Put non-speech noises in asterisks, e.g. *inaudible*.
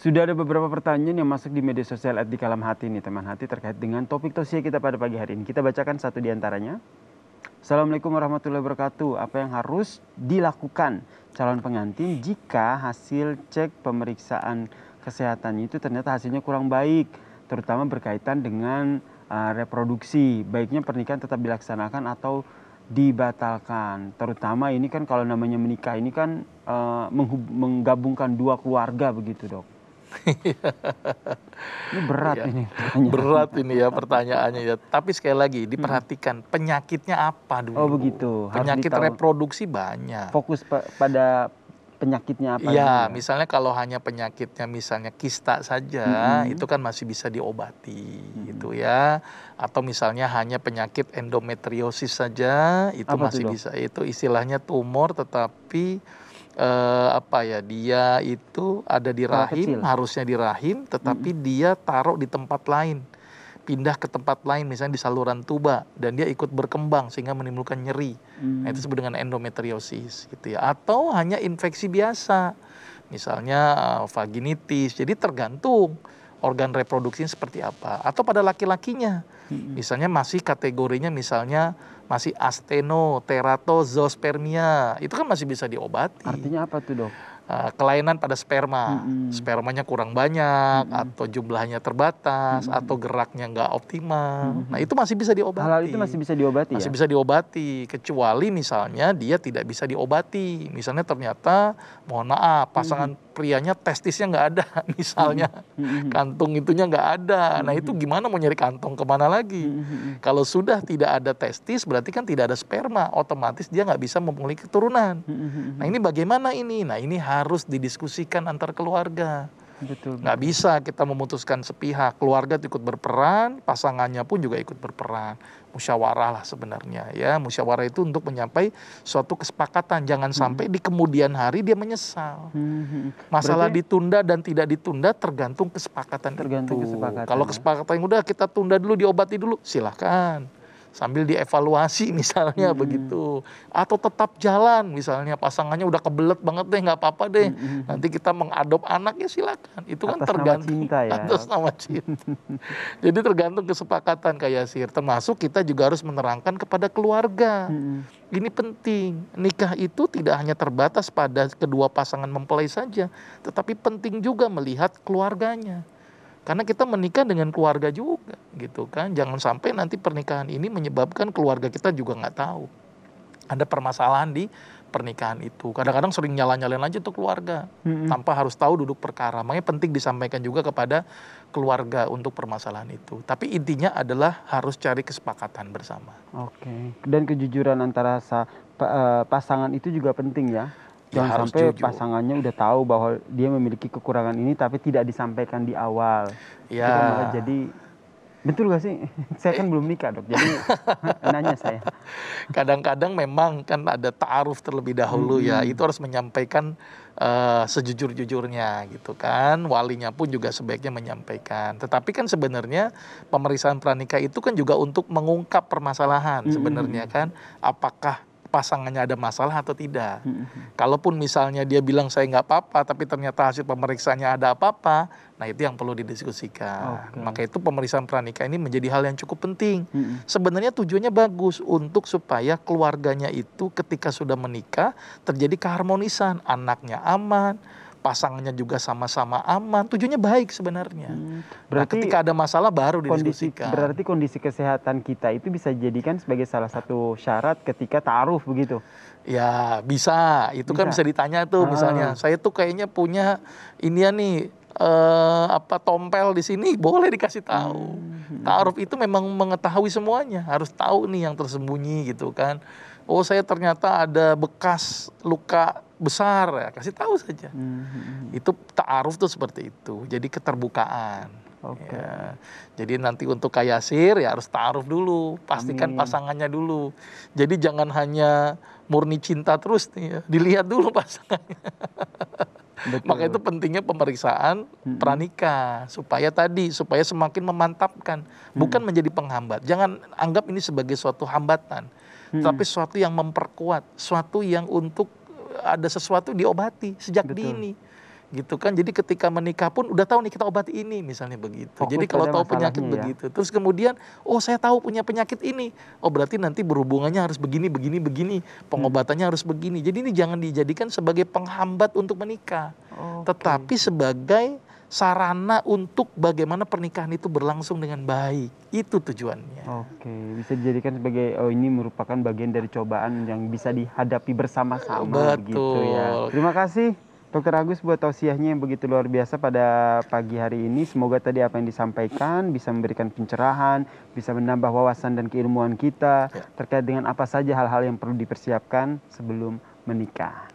Sudah ada beberapa pertanyaan yang masuk di media sosial di kalam hati nih teman hati terkait dengan topik tosia kita pada pagi hari ini. Kita bacakan satu di antaranya. Assalamualaikum warahmatullahi wabarakatuh. Apa yang harus dilakukan calon pengantin jika hasil cek pemeriksaan kesehatan itu ternyata hasilnya kurang baik, terutama berkaitan dengan uh, reproduksi. Baiknya pernikahan tetap dilaksanakan atau dibatalkan. Terutama ini kan kalau namanya menikah ini kan uh, menggabungkan dua keluarga begitu, Dok ini berat ya. ini. Berat ini ya pertanyaannya ya. Tapi sekali lagi diperhatikan hmm. penyakitnya apa dulu. Oh begitu. Harus Penyakit ditahu. reproduksi banyak. Fokus pa pada penyakitnya apa? Iya, ya, misalnya kalau hanya penyakitnya misalnya kista saja, hmm. itu kan masih bisa diobati, hmm. gitu ya. Atau misalnya hanya penyakit endometriosis saja, itu apa masih itu, bisa. Itu istilahnya tumor, tetapi eh, apa ya dia itu ada di rahim, harusnya di rahim, tetapi hmm. dia taruh di tempat lain pindah ke tempat lain misalnya di saluran tuba dan dia ikut berkembang sehingga menimbulkan nyeri. Hmm. Nah, itu mm. disebut dengan endometriosis gitu ya atau hanya infeksi biasa. Misalnya eh, vaginitis. Jadi tergantung organ reproduksi seperti apa atau pada laki-lakinya misalnya masih kategorinya misalnya masih asteno, terato, zospermia, itu kan masih bisa diobati. Artinya apa tuh dok? Ah, kelainan pada sperma, spermanya kurang banyak atau jumlahnya terbatas atau geraknya nggak optimal. Nah itu masih bisa diobati. Hal, Hal itu masih bisa diobati. Masih ya? bisa diobati kecuali misalnya dia tidak bisa diobati. Misalnya ternyata mohon maaf pasangan krianya testisnya nggak ada *laughs* misalnya mm-hmm. Mm-hmm. kantung itunya nggak ada nah mm-hmm. itu gimana mau nyari kantong kemana lagi kalau sudah tidak ada testis berarti kan tidak ada sperma otomatis dia nggak bisa memiliki keturunan nah ini bagaimana ini nah ini harus didiskusikan antar keluarga Betul. Nggak bisa kita memutuskan sepihak. Keluarga ikut berperan, pasangannya pun juga ikut berperan. Musyawarah lah sebenarnya ya. Musyawarah itu untuk menyampai suatu kesepakatan. Jangan hmm. sampai di kemudian hari dia menyesal. Hmm. hmm, hmm. Masalah Berarti, ditunda dan tidak ditunda tergantung kesepakatan tergantung itu. Kesepakatan, Kalau ya. kesepakatan yang udah kita tunda dulu, diobati dulu, silahkan sambil dievaluasi *laughs* misalnya hmm. begitu atau tetap jalan misalnya pasangannya udah kebelet banget deh nggak apa-apa deh hmm. hmm, hmm. nanti kita mengadop anaknya silakan itu kan atas kan tergantung nama cinta ya. *laughs* atas nama cinta *laughs* jadi tergantung kesepakatan kayak sir termasuk kita juga harus menerangkan kepada keluarga hmm, hmm. ini penting nikah itu tidak hanya terbatas pada kedua pasangan mempelai saja tetapi penting juga melihat keluarganya karena kita menikah dengan keluarga juga gitu kan jangan sampai nanti pernikahan ini menyebabkan keluarga kita juga nggak tahu ada permasalahan di pernikahan itu. Kadang-kadang sering nyala-nyalain aja tuh keluarga hmm tanpa harus tahu duduk perkara. Makanya penting disampaikan juga kepada keluarga untuk permasalahan itu. Tapi intinya adalah harus cari kesepakatan bersama. Oke. Okay. Dan kejujuran antara sa- eh, pasangan itu juga penting ya. ya jangan ya, harus sampai jujur. pasangannya udah tahu bahwa dia memiliki kekurangan ini tapi tidak disampaikan di awal. Ya. Gitu, jadi Betul gak sih? *laughs* Saya kan belum nikah dok, jadi *laughs* nanya saya. Kadang-kadang memang kan ada ta'aruf terlebih dahulu ya. hmm. ya, itu harus menyampaikan uh, sejujur-jujurnya gitu kan. Walinya pun juga sebaiknya menyampaikan. Tetapi kan sebenarnya pemeriksaan pranikah itu kan juga untuk mengungkap permasalahan hmm. sebenarnya kan. Apakah pasangannya ada masalah atau tidak. Mm -hmm. Kalaupun misalnya dia bilang saya nggak apa-apa, tapi ternyata hasil pemeriksaannya ada apa-apa, nah itu yang perlu didiskusikan. Okay. Maka itu pemeriksaan pranikah ini menjadi hal yang cukup penting. Mm -hmm. Sebenarnya tujuannya bagus untuk supaya keluarganya itu ketika sudah menikah terjadi keharmonisan, anaknya aman, pasangannya juga sama-sama aman, tujuannya baik sebenarnya. Hmm. Nah, berarti nah, ketika ada masalah baru kondisi, didiskusikan. Berarti kondisi kesehatan kita itu bisa dijadikan sebagai salah satu syarat ketika taruh begitu. Ya, bisa. Itu kan bisa. kan bisa ditanya tuh hmm. misalnya, ah. saya tuh kayaknya punya ini ya nih eh, apa tompel di sini boleh dikasih tahu. Hmm. Ta'aruf itu memang mengetahui semuanya, harus tahu nih yang tersembunyi gitu kan. Oh, saya ternyata ada bekas luka besar ya kasih tahu saja. Hmm, hmm, hmm. Itu taaruf tuh seperti itu. Jadi keterbukaan. Okay. Ya. Jadi nanti untuk kayasir ya harus taaruf dulu, pastikan Amin. pasangannya dulu. Jadi jangan hanya murni cinta terus nih, ya. dilihat dulu *laughs* pasangannya. Betul. Maka itu pentingnya pemeriksaan hmm. pranikah supaya tadi supaya semakin memantapkan, hmm. bukan menjadi penghambat. Jangan anggap ini sebagai suatu hambatan, hmm. tapi suatu yang memperkuat, suatu yang untuk ada sesuatu diobati sejak Betul. dini gitu kan jadi ketika menikah pun udah tahu nih kita obat ini misalnya begitu Fokus jadi kalau tahu penyakit ya. begitu terus kemudian oh saya tahu punya penyakit ini oh berarti nanti berhubungannya harus begini begini begini hmm. pengobatannya hmm. harus begini jadi ini jangan dijadikan sebagai penghambat untuk menikah okay. tetapi sebagai sarana untuk bagaimana pernikahan itu berlangsung dengan baik. Itu tujuannya. Oke, bisa dijadikan sebagai oh ini merupakan bagian dari cobaan yang bisa dihadapi bersama-sama Betul. gitu ya. Terima kasih Dokter Agus buat tausiahnya yang begitu luar biasa pada pagi hari ini. Semoga tadi apa yang disampaikan bisa memberikan pencerahan, bisa menambah wawasan dan keilmuan kita ya. terkait dengan apa saja hal-hal yang perlu dipersiapkan sebelum menikah.